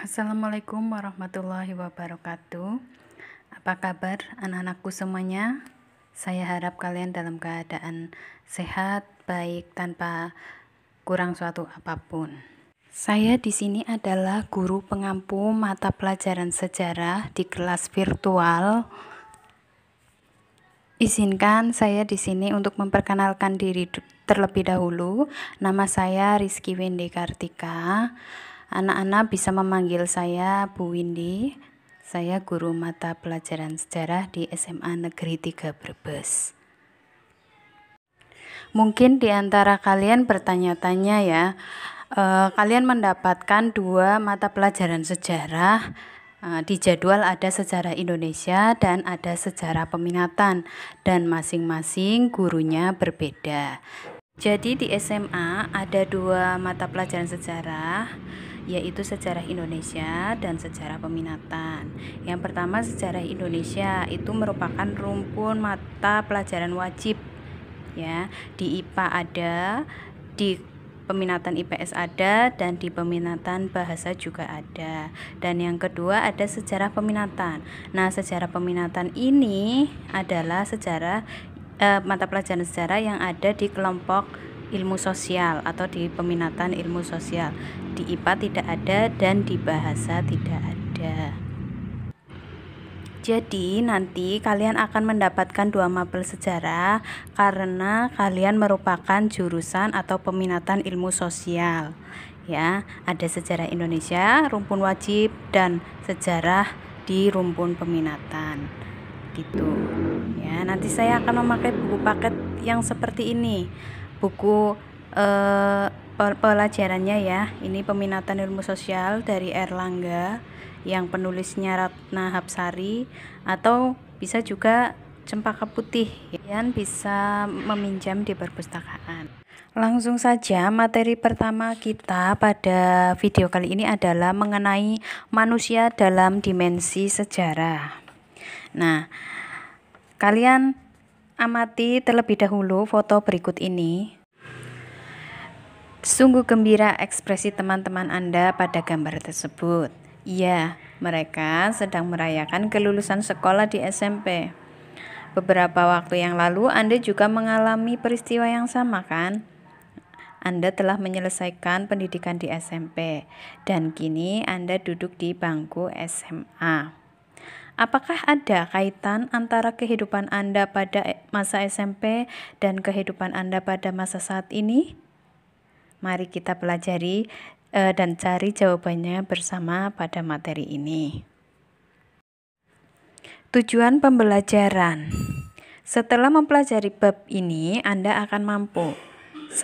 Assalamualaikum warahmatullahi wabarakatuh. Apa kabar anak-anakku semuanya? Saya harap kalian dalam keadaan sehat, baik tanpa kurang suatu apapun. Saya di sini adalah guru pengampu mata pelajaran sejarah di kelas virtual. Izinkan saya di sini untuk memperkenalkan diri terlebih dahulu. Nama saya Rizky Wendy Kartika. Anak-anak bisa memanggil saya Bu Windy. Saya guru mata pelajaran sejarah di SMA Negeri 3 Brebes. Mungkin di antara kalian bertanya-tanya ya, eh, kalian mendapatkan dua mata pelajaran sejarah eh, di jadwal ada sejarah Indonesia dan ada sejarah peminatan dan masing-masing gurunya berbeda. Jadi di SMA ada dua mata pelajaran sejarah yaitu sejarah Indonesia dan sejarah peminatan. Yang pertama sejarah Indonesia itu merupakan rumpun mata pelajaran wajib ya. Di IPA ada, di peminatan IPS ada dan di peminatan bahasa juga ada. Dan yang kedua ada sejarah peminatan. Nah, sejarah peminatan ini adalah sejarah eh, mata pelajaran sejarah yang ada di kelompok ilmu sosial atau di peminatan ilmu sosial. Di IPA tidak ada dan di bahasa tidak ada. Jadi nanti kalian akan mendapatkan dua mapel sejarah karena kalian merupakan jurusan atau peminatan ilmu sosial. Ya, ada sejarah Indonesia, rumpun wajib dan sejarah di rumpun peminatan. Gitu. Ya, nanti saya akan memakai buku paket yang seperti ini buku eh, pelajarannya ya. Ini peminatan ilmu sosial dari Erlangga yang penulisnya Ratna Hapsari atau bisa juga cempaka putih yang bisa meminjam di perpustakaan. Langsung saja materi pertama kita pada video kali ini adalah mengenai manusia dalam dimensi sejarah. Nah, kalian Amati terlebih dahulu foto berikut ini. Sungguh gembira ekspresi teman-teman Anda pada gambar tersebut. Ya, mereka sedang merayakan kelulusan sekolah di SMP. Beberapa waktu yang lalu Anda juga mengalami peristiwa yang sama kan? Anda telah menyelesaikan pendidikan di SMP dan kini Anda duduk di bangku SMA. Apakah ada kaitan antara kehidupan Anda pada e, masa SMP dan kehidupan Anda pada masa saat ini? Mari kita pelajari uh, dan cari jawabannya bersama pada materi ini. Tujuan pembelajaran. Setelah mempelajari bab ini, Anda akan mampu 1.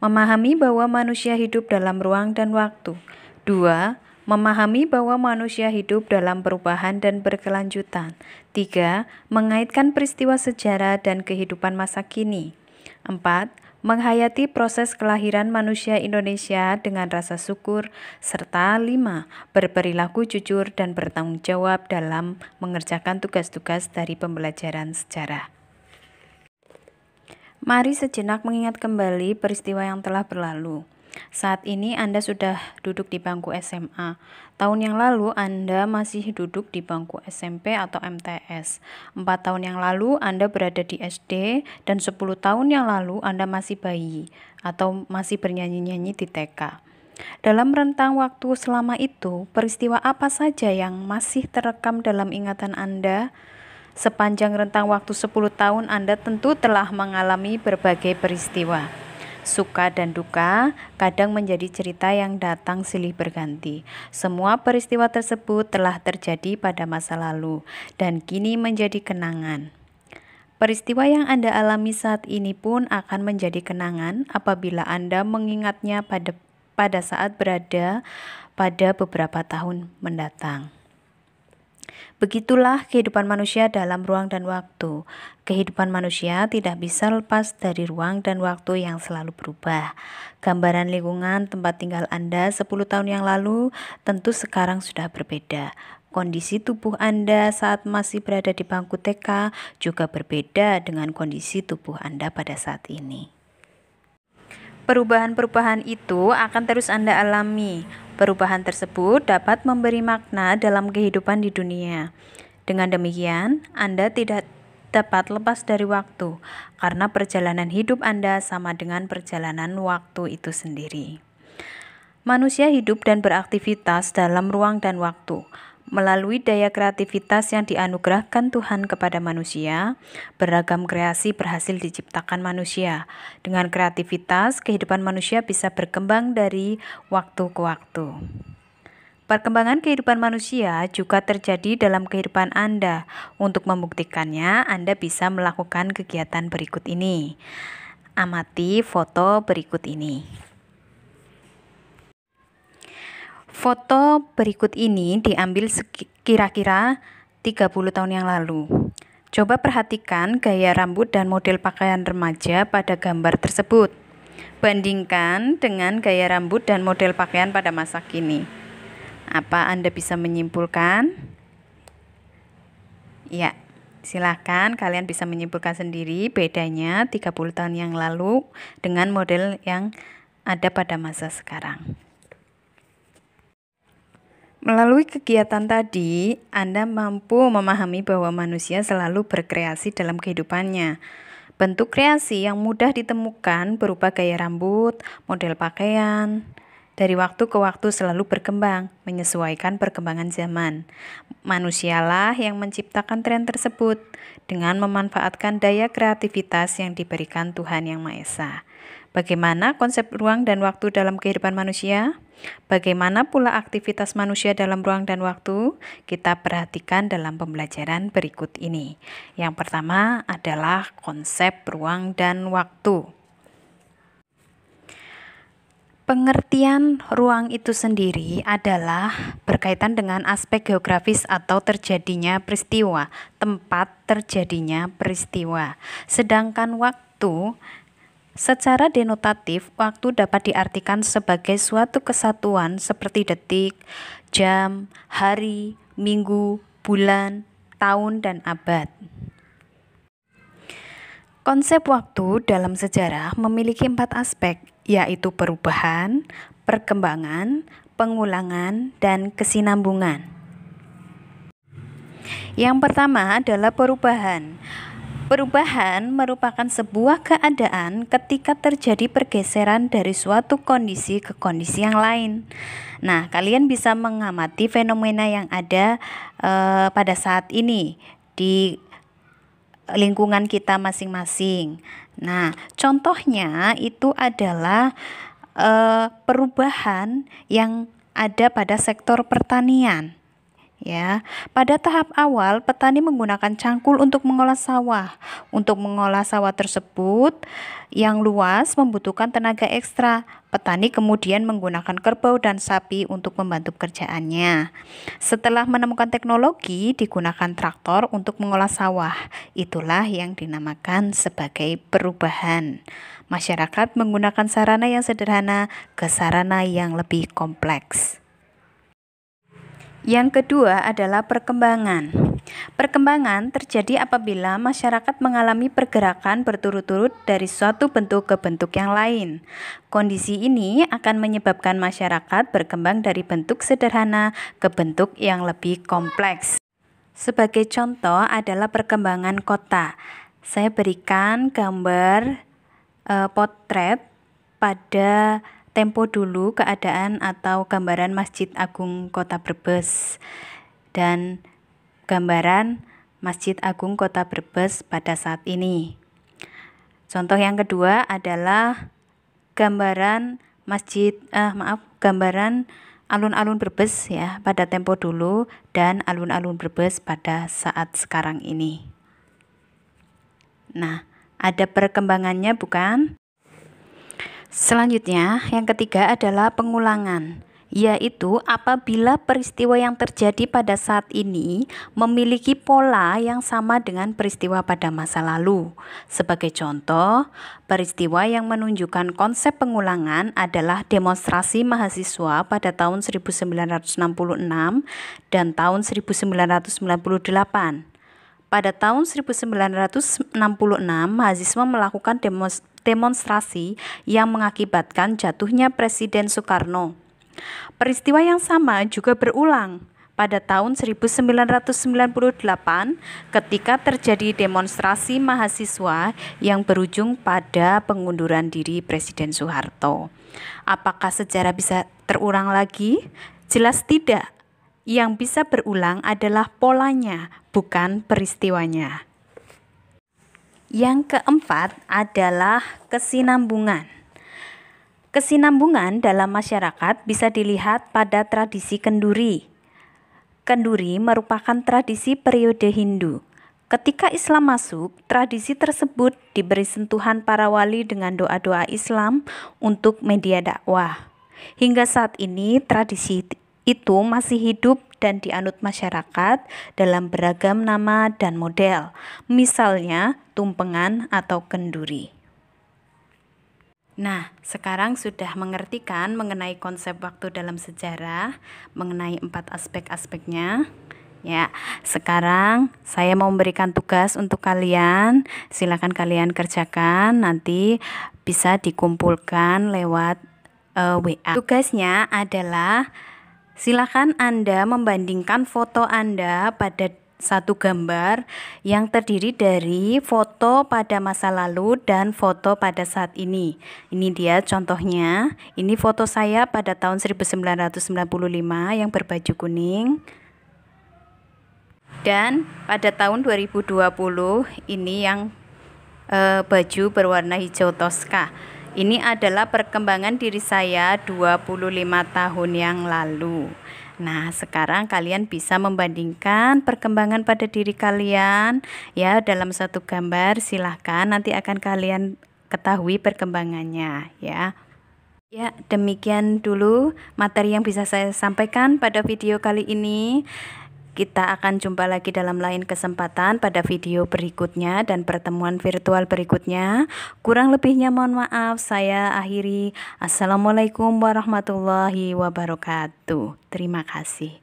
Memahami bahwa manusia hidup dalam ruang dan waktu. 2 memahami bahwa manusia hidup dalam perubahan dan berkelanjutan. 3. Mengaitkan peristiwa sejarah dan kehidupan masa kini. 4. Menghayati proses kelahiran manusia Indonesia dengan rasa syukur, serta 5. Berperilaku jujur dan bertanggung jawab dalam mengerjakan tugas-tugas dari pembelajaran sejarah. Mari sejenak mengingat kembali peristiwa yang telah berlalu. Saat ini Anda sudah duduk di bangku SMA. Tahun yang lalu Anda masih duduk di bangku SMP atau MTS. empat tahun yang lalu Anda berada di SD dan sepuluh tahun yang lalu Anda masih bayi atau masih bernyanyi-nyanyi di TK. Dalam rentang waktu selama itu, peristiwa apa saja yang masih terekam dalam ingatan Anda? Sepanjang rentang waktu sepuluh tahun Anda tentu telah mengalami berbagai peristiwa suka dan duka kadang menjadi cerita yang datang silih berganti. Semua peristiwa tersebut telah terjadi pada masa lalu dan kini menjadi kenangan. Peristiwa yang Anda alami saat ini pun akan menjadi kenangan apabila Anda mengingatnya pada pada saat berada pada beberapa tahun mendatang. Begitulah kehidupan manusia dalam ruang dan waktu. Kehidupan manusia tidak bisa lepas dari ruang dan waktu yang selalu berubah. Gambaran lingkungan tempat tinggal Anda 10 tahun yang lalu tentu sekarang sudah berbeda. Kondisi tubuh Anda saat masih berada di bangku TK juga berbeda dengan kondisi tubuh Anda pada saat ini. Perubahan-perubahan itu akan terus Anda alami. Perubahan tersebut dapat memberi makna dalam kehidupan di dunia. Dengan demikian, Anda tidak dapat lepas dari waktu, karena perjalanan hidup Anda sama dengan perjalanan waktu itu sendiri. Manusia hidup dan beraktivitas dalam ruang dan waktu. Melalui daya kreativitas yang dianugerahkan Tuhan kepada manusia, beragam kreasi berhasil diciptakan manusia. Dengan kreativitas, kehidupan manusia bisa berkembang dari waktu ke waktu. Perkembangan kehidupan manusia juga terjadi dalam kehidupan Anda. Untuk membuktikannya, Anda bisa melakukan kegiatan berikut ini. Amati foto berikut ini. Foto berikut ini diambil kira-kira 30 tahun yang lalu. Coba perhatikan gaya rambut dan model pakaian remaja pada gambar tersebut. Bandingkan dengan gaya rambut dan model pakaian pada masa kini. Apa Anda bisa menyimpulkan? Ya, silakan kalian bisa menyimpulkan sendiri bedanya 30 tahun yang lalu dengan model yang ada pada masa sekarang. Melalui kegiatan tadi, Anda mampu memahami bahwa manusia selalu berkreasi dalam kehidupannya. Bentuk kreasi yang mudah ditemukan berupa gaya rambut, model pakaian, dari waktu ke waktu selalu berkembang, menyesuaikan perkembangan zaman. Manusialah yang menciptakan tren tersebut dengan memanfaatkan daya kreativitas yang diberikan Tuhan Yang Maha Esa. Bagaimana konsep ruang dan waktu dalam kehidupan manusia? Bagaimana pula aktivitas manusia dalam ruang dan waktu? Kita perhatikan dalam pembelajaran berikut ini. Yang pertama adalah konsep ruang dan waktu. Pengertian ruang itu sendiri adalah berkaitan dengan aspek geografis atau terjadinya peristiwa, tempat terjadinya peristiwa. Sedangkan waktu Secara denotatif, waktu dapat diartikan sebagai suatu kesatuan seperti detik, jam, hari, minggu, bulan, tahun, dan abad. Konsep waktu dalam sejarah memiliki empat aspek, yaitu perubahan, perkembangan, pengulangan, dan kesinambungan. Yang pertama adalah perubahan. Perubahan merupakan sebuah keadaan ketika terjadi pergeseran dari suatu kondisi ke kondisi yang lain. Nah, kalian bisa mengamati fenomena yang ada eh, pada saat ini di lingkungan kita masing-masing. Nah, contohnya itu adalah eh, perubahan yang ada pada sektor pertanian ya. Pada tahap awal, petani menggunakan cangkul untuk mengolah sawah. Untuk mengolah sawah tersebut yang luas membutuhkan tenaga ekstra. Petani kemudian menggunakan kerbau dan sapi untuk membantu kerjaannya. Setelah menemukan teknologi, digunakan traktor untuk mengolah sawah. Itulah yang dinamakan sebagai perubahan. Masyarakat menggunakan sarana yang sederhana ke sarana yang lebih kompleks. Yang kedua adalah perkembangan. Perkembangan terjadi apabila masyarakat mengalami pergerakan berturut-turut dari suatu bentuk ke bentuk yang lain. Kondisi ini akan menyebabkan masyarakat berkembang dari bentuk sederhana ke bentuk yang lebih kompleks. Sebagai contoh adalah perkembangan kota. Saya berikan gambar e, potret pada tempo dulu keadaan atau gambaran Masjid Agung Kota Brebes dan gambaran Masjid Agung Kota Brebes pada saat ini. Contoh yang kedua adalah gambaran masjid eh, maaf gambaran alun-alun Brebes ya pada tempo dulu dan alun-alun Brebes pada saat sekarang ini. Nah, ada perkembangannya bukan? Selanjutnya, yang ketiga adalah pengulangan yaitu apabila peristiwa yang terjadi pada saat ini memiliki pola yang sama dengan peristiwa pada masa lalu. Sebagai contoh, peristiwa yang menunjukkan konsep pengulangan adalah demonstrasi mahasiswa pada tahun 1966 dan tahun 1998. Pada tahun 1966, mahasiswa melakukan demonstrasi demonstrasi yang mengakibatkan jatuhnya Presiden Soekarno. Peristiwa yang sama juga berulang pada tahun 1998 ketika terjadi demonstrasi mahasiswa yang berujung pada pengunduran diri Presiden Soeharto. Apakah sejarah bisa terulang lagi? Jelas tidak. Yang bisa berulang adalah polanya, bukan peristiwanya. Yang keempat adalah kesinambungan. Kesinambungan dalam masyarakat bisa dilihat pada tradisi kenduri. Kenduri merupakan tradisi periode Hindu. Ketika Islam masuk, tradisi tersebut diberi sentuhan para wali dengan doa-doa Islam untuk media dakwah. Hingga saat ini, tradisi itu masih hidup dan dianut masyarakat dalam beragam nama dan model, misalnya tumpengan atau kenduri. Nah, sekarang sudah mengerti kan mengenai konsep waktu dalam sejarah, mengenai empat aspek-aspeknya? Ya, sekarang saya mau memberikan tugas untuk kalian. Silakan kalian kerjakan, nanti bisa dikumpulkan lewat uh, eh, WA. Tugasnya adalah Silakan Anda membandingkan foto Anda pada satu gambar yang terdiri dari foto pada masa lalu dan foto pada saat ini. Ini dia contohnya. Ini foto saya pada tahun 1995 yang berbaju kuning. Dan pada tahun 2020 ini yang e, baju berwarna hijau toska. Ini adalah perkembangan diri saya 25 tahun yang lalu. Nah, sekarang kalian bisa membandingkan perkembangan pada diri kalian ya dalam satu gambar. Silahkan nanti akan kalian ketahui perkembangannya ya. Ya, demikian dulu materi yang bisa saya sampaikan pada video kali ini. Kita akan jumpa lagi dalam lain kesempatan pada video berikutnya dan pertemuan virtual berikutnya. Kurang lebihnya mohon maaf, saya akhiri. Assalamualaikum warahmatullahi wabarakatuh. Terima kasih.